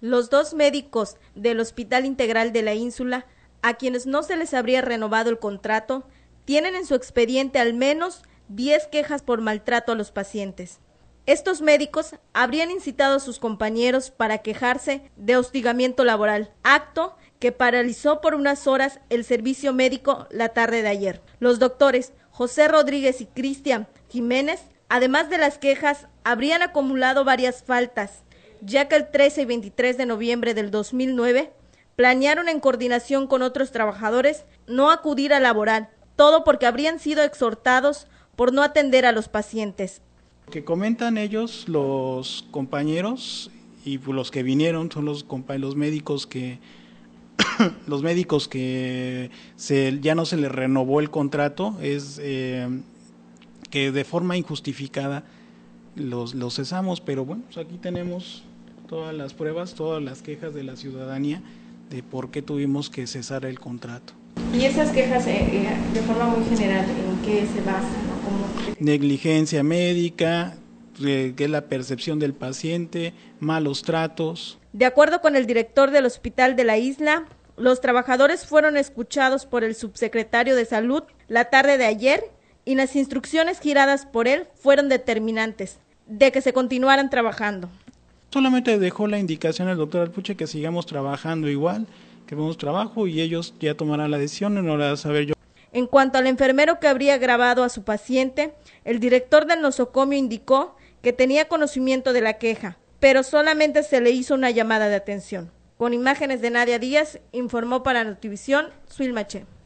Los dos médicos del Hospital Integral de la Ínsula, a quienes no se les habría renovado el contrato, tienen en su expediente al menos 10 quejas por maltrato a los pacientes. Estos médicos habrían incitado a sus compañeros para quejarse de hostigamiento laboral, acto que paralizó por unas horas el servicio médico la tarde de ayer. Los doctores José Rodríguez y Cristian Jiménez, además de las quejas, habrían acumulado varias faltas ya que el 13 y 23 de noviembre del 2009 planearon en coordinación con otros trabajadores no acudir a laboral, todo porque habrían sido exhortados por no atender a los pacientes. Que comentan ellos los compañeros y los que vinieron son los, los médicos que los médicos que ya no se les renovó el contrato es eh, que de forma injustificada los, cesamos, pero bueno, pues aquí tenemos todas las pruebas, todas las quejas de la ciudadanía de por qué tuvimos que cesar el contrato. Y esas quejas, eh, eh, de forma muy general, ¿en qué se basan? Negligencia médica, eh, que la percepción del paciente, malos tratos. De acuerdo con el director del hospital de la isla, los trabajadores fueron escuchados por el subsecretario de Salud la tarde de ayer y las instrucciones giradas por él fueron determinantes de que se continuaran trabajando. Solamente dejó la indicación al doctor Alpuche que sigamos trabajando igual, que vemos trabajo y ellos ya tomarán la decisión en hora de saber yo. En cuanto al enfermero que habría grabado a su paciente, el director del nosocomio indicó que tenía conocimiento de la queja, pero solamente se le hizo una llamada de atención. Con imágenes de Nadia Díaz, informó para Notivisión Suil Maché.